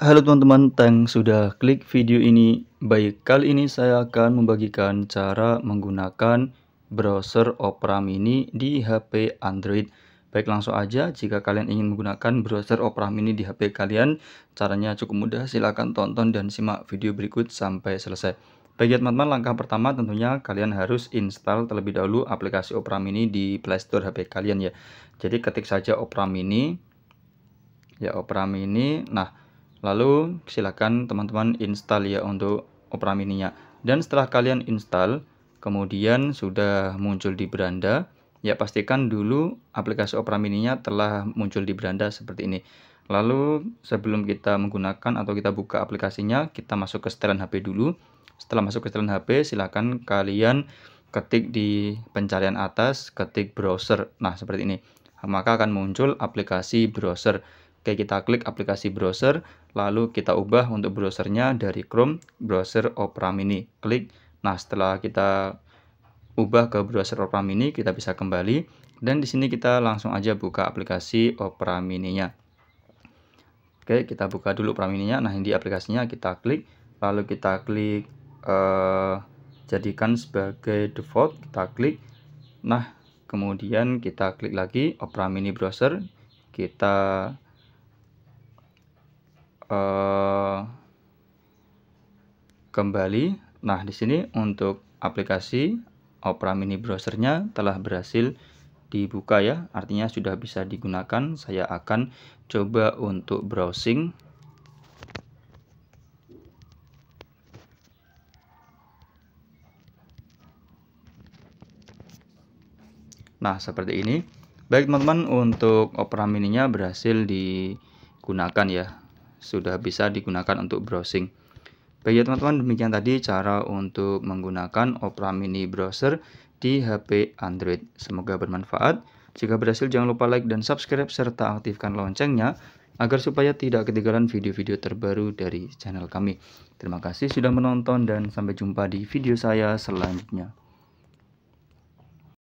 Halo teman-teman, thanks sudah klik video ini. Baik, kali ini saya akan membagikan cara menggunakan browser Opera Mini di HP Android. Baik, langsung aja jika kalian ingin menggunakan browser Opera Mini di HP kalian, caranya cukup mudah, silahkan tonton dan simak video berikut sampai selesai. Bagi ya teman-teman, langkah pertama tentunya kalian harus install terlebih dahulu aplikasi Opera Mini di Playstore HP kalian ya. Jadi ketik saja Opera Mini, ya Opera Mini, nah Lalu silakan teman-teman install ya untuk Opera Mini nya. Dan setelah kalian install, kemudian sudah muncul di beranda, ya pastikan dulu aplikasi Opera Mini nya telah muncul di beranda seperti ini. Lalu sebelum kita menggunakan atau kita buka aplikasinya, kita masuk ke setelan HP dulu. Setelah masuk ke setelan HP, silakan kalian ketik di pencarian atas, ketik browser. Nah, seperti ini. Maka akan muncul aplikasi browser. Oke, kita klik aplikasi browser, lalu kita ubah untuk browsernya dari Chrome, browser Opera Mini. Klik. Nah, setelah kita ubah ke browser Opera Mini, kita bisa kembali. Dan di sini kita langsung aja buka aplikasi Opera Mininya. Oke, kita buka dulu Opera Mininya. Nah, ini aplikasinya kita klik, lalu kita klik eh, jadikan sebagai default. Kita klik. Nah, kemudian kita klik lagi Opera Mini Browser. Kita Eh, kembali. Nah, di sini untuk aplikasi Opera Mini browsernya telah berhasil dibuka ya. Artinya sudah bisa digunakan. Saya akan coba untuk browsing Nah, seperti ini. Baik, teman-teman, untuk Opera Mininya berhasil digunakan ya sudah bisa digunakan untuk browsing. Baik ya teman-teman, demikian tadi cara untuk menggunakan Opera Mini Browser di HP Android. Semoga bermanfaat. Jika berhasil jangan lupa like dan subscribe serta aktifkan loncengnya agar supaya tidak ketinggalan video-video terbaru dari channel kami. Terima kasih sudah menonton dan sampai jumpa di video saya selanjutnya.